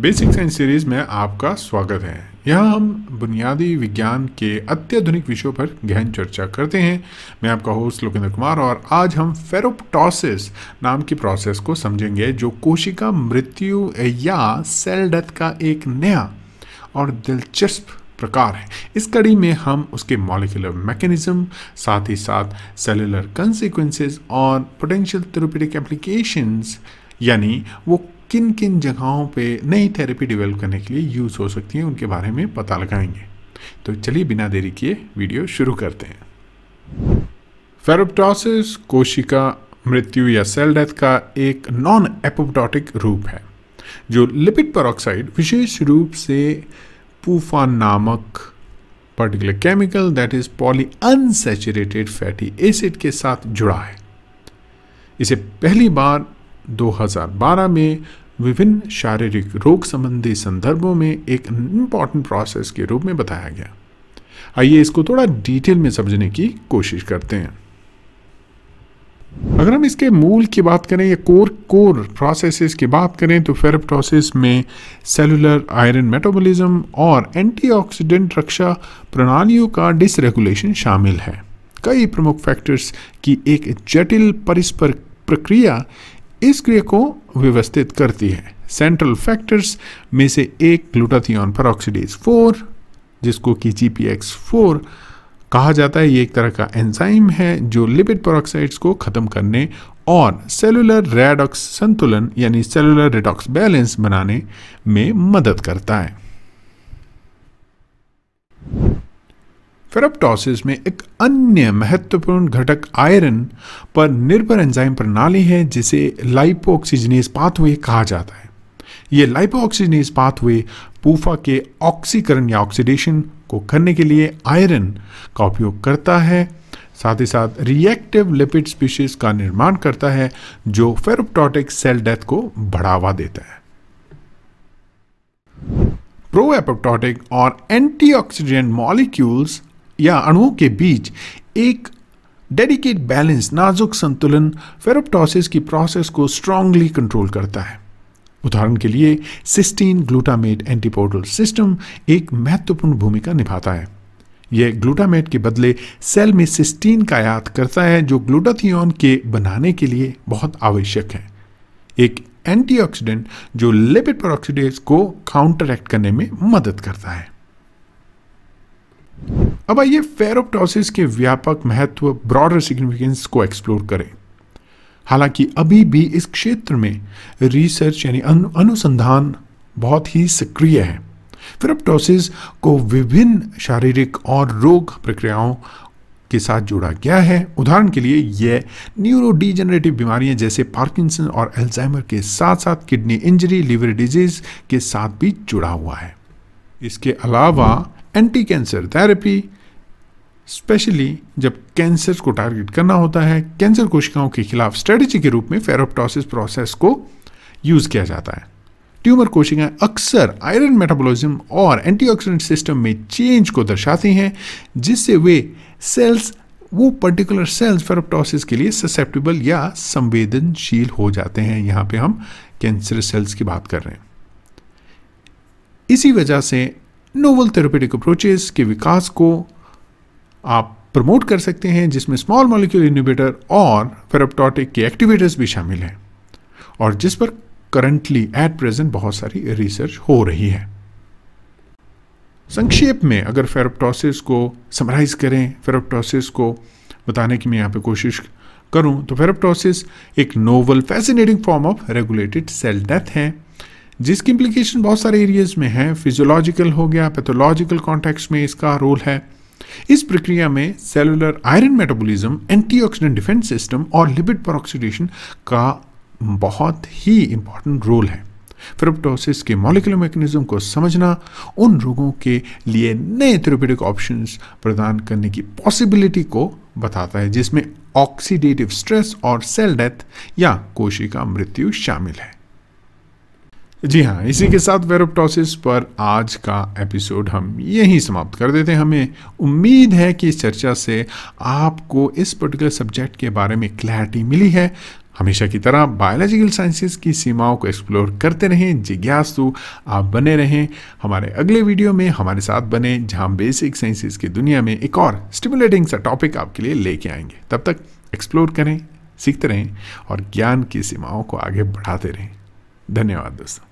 basic science series में आपका स्वागत है यहाँ हम बुनियादी विज्ञान के अत्याधुनिक विषयों पर गहन चर्चा करते हैं मैं आपका होस्ट लोकेंद्र कुमार और आज हम फेरोप्टोसिस नाम की प्रोसेस को समझेंगे जो कोशिका मृत्यु या सेल डेथ का एक नया और दिलचस्प प्रकार है इस कड़ी में हम उसके मॉलिकुलर मैकेनिज्म साथ ही साथ सेलुलर कंसिक्वेंसेस और पोटेंशियल थेरोपेटिक एप्लीकेशंस यानी वो किन किन जगहों पे नई थेरेपी डेवलप करने के लिए यूज़ हो सकती हैं उनके बारे में पता लगाएंगे तो चलिए बिना देरी किए वीडियो शुरू करते हैं फेरोप्टोसिस कोशिका मृत्यु या सेल डेथ का एक नॉन एपोप्टोटिक रूप है जो लिपिड परऑक्साइड विशेष रूप से पूफा नामक particular chemical that is poly unsaturated fatty acid के साथ जुड़ा है इसे पहली बार 2012 में विभिन्न शारीरिक रोग संबंधी संदर्भों में एक इम्पॉर्टेंट प्रोसेस के रूप में बताया गया आइए इसको थोड़ा डिटेल में समझने की कोशिश करते हैं अगर हम इसके मूल की बात करें या कोर कोर प्रोसेसेस की बात करें तो फेरप्टोसिस में सेलुलर आयरन मेटाबॉलिज्म और एंटीऑक्सीडेंट रक्षा प्रणालियों का डिसरेगुलेशन शामिल है कई प्रमुख फैक्टर्स की एक जटिल परिस्पर प्रक्रिया इस क्रिया को व्यवस्थित करती है सेंट्रल फैक्टर्स में से एक ग्लूटाथियन पर ऑक्सीडेज फोर जिसको कि जी पी एक्स फोर कहा जाता है ये एक तरह का एंजाइम है जो लिपिड परऑक्साइड्स को ख़त्म करने और सेलुलर रेडॉक्स संतुलन यानी सेलुलर रेडॉक्स बैलेंस बनाने में मदद करता है फेरप्टोसिस में एक अन्य महत्वपूर्ण घटक आयरन पर निर्भर एंजाइम प्रणाली है जिसे लाइपोक्सीजनेस पाथवे कहा जाता है ये लाइपोक्सीजनेस पाथवे पूफा के ऑक्सीकरण या ऑक्सीडेशन को करने के लिए आयरन का उपयोग करता है साथ ही साथ रिएक्टिव लिपिड स्पीशीज का निर्माण करता है जो फेरोप्टोटिक सेल डेथ को बढ़ावा देता है प्रो एपोप्टोटिक और एंटीऑक्सीडेंट मॉलिक्यूल्स या अणुओं के बीच एक डेडिकेट बैलेंस नाजुक संतुलन फेरोप्टोसिस की प्रोसेस को स्ट्रांगली कंट्रोल करता है उदाहरण के लिए सिस्टीन ग्लूटामेट एंटीपोडल सिस्टम एक महत्वपूर्ण भूमिका निभाता है यह ग्लूटामेट के बदले सेल में सिस्टीन का आयात करता है जो ग्लूटाथियन के बनाने के लिए बहुत आवश्यक है एक एंटीऑक्सीडेंट जो लिपिड पर को काउंटरैक्ट करने में मदद करता है अब आइए फेरोप्टोसिस के व्यापक महत्व ब्रॉडर सिग्निफिकेंस को एक्सप्लोर करें हालांकि अभी भी इस क्षेत्र में रिसर्च यानी अनुसंधान बहुत ही सक्रिय है फेरोप्टोसिस को विभिन्न शारीरिक और रोग प्रक्रियाओं के साथ जोड़ा गया है उदाहरण के लिए यह न्यूरोडीजनरेटिव बीमारियां जैसे पार्किंसन और एल्जाइमर के साथ साथ किडनी इंजरी लिवर डिजीज के साथ भी जुड़ा हुआ है इसके अलावा एंटी कैंसर थेरेपी स्पेशली जब कैंसर को टारगेट करना होता है कैंसर कोशिकाओं के खिलाफ स्ट्रेटेजी के रूप में फेरोप्टोसिस प्रोसेस को यूज़ किया जाता है ट्यूमर कोशिकाएं अक्सर आयरन मेटाबॉलिज्म और एंटीऑक्सीडेंट सिस्टम में चेंज को दर्शाती हैं जिससे वे सेल्स वो पर्टिकुलर सेल्स फेरोप्टोसिस के लिए ससेप्टेबल या संवेदनशील हो जाते हैं यहाँ पे हम कैंसर सेल्स की बात कर रहे हैं इसी वजह से नोवल थेरोपेटिक अप्रोचेस के विकास को आप प्रमोट कर सकते हैं जिसमें स्मॉल मॉलिक्यूल इन्यूबेटर और फेरोप्टोटिक के एक्टिवेटर्स भी शामिल हैं और जिस पर करंटली एट प्रेजेंट बहुत सारी रिसर्च हो रही है संक्षेप में अगर फेरोप्टोसिस को समराइज करें फेरोप्टोसिस को बताने की मैं यहाँ पे कोशिश करूँ तो फेरोप्टोसिस एक novel fascinating form of regulated cell death है जिसकी इम्प्लीकेशन बहुत सारे एरियाज में है फिजियोलॉजिकल हो गया पैथोलॉजिकल कॉन्टेक्स्ट में इसका रोल है इस प्रक्रिया में cellular iron metabolism antioxidant defence system और लिपिड परऑक्सीडेशन का बहुत ही इंपॉर्टेंट रोल है फ्रिप्टोसिस के मॉलिकुलर मैकेनिज्म को समझना उन रोगों के लिए नए थेरोपेटिक ऑप्शंस प्रदान करने की पॉसिबिलिटी को बताता है जिसमें ऑक्सीडेटिव स्ट्रेस और सेल डेथ या कोशिका मृत्यु शामिल है जी हाँ इसी के साथ वेरोप्टोसिस पर आज का एपिसोड हम यहीं समाप्त कर देते हैं हमें उम्मीद है कि इस चर्चा से आपको इस पर्टिकुलर सब्जेक्ट के बारे में क्लैरिटी मिली है हमेशा की तरह बायोलॉजिकल साइंसेस की सीमाओं को एक्सप्लोर करते रहें जिज्ञासु आप बने रहें हमारे अगले वीडियो में हमारे साथ बने जहां बेसिक साइंसेस की दुनिया में एक और स्टिमुलेटिंग सा टॉपिक आपके लिए लेके आएंगे तब तक एक्सप्लोर करें सीखते रहें और ज्ञान की सीमाओं को आगे बढ़ाते रहें धन्यवाद दोस्तों